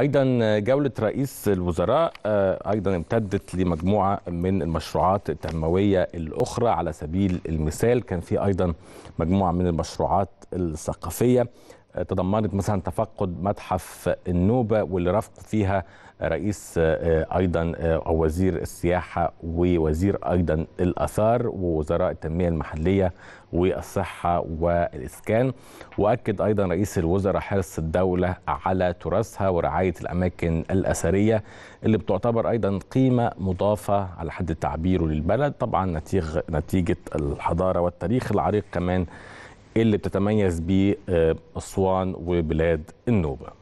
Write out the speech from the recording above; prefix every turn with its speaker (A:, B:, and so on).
A: ايضا جوله رئيس الوزراء آه، ايضا امتدت لمجموعه من المشروعات التنمويه الاخرى على سبيل المثال كان في ايضا مجموعه من المشروعات الثقافيه تضمنت مثلا تفقد متحف النوبه واللي رافقه فيها رئيس آه، ايضا آه، او وزير السياحه ووزير ايضا الاثار ووزراء التنميه المحليه والصحه والاسكان واكد ايضا رئيس الوزراء حرص الدوله على تراثها ورعايه الاماكن الاثريه اللي بتعتبر ايضا قيمه مضافه على حد تعبيره للبلد طبعا نتيجه نتيجه الحضاره والتاريخ العريق كمان اللي بتتميز بيه آه، أسوان وبلاد النوبة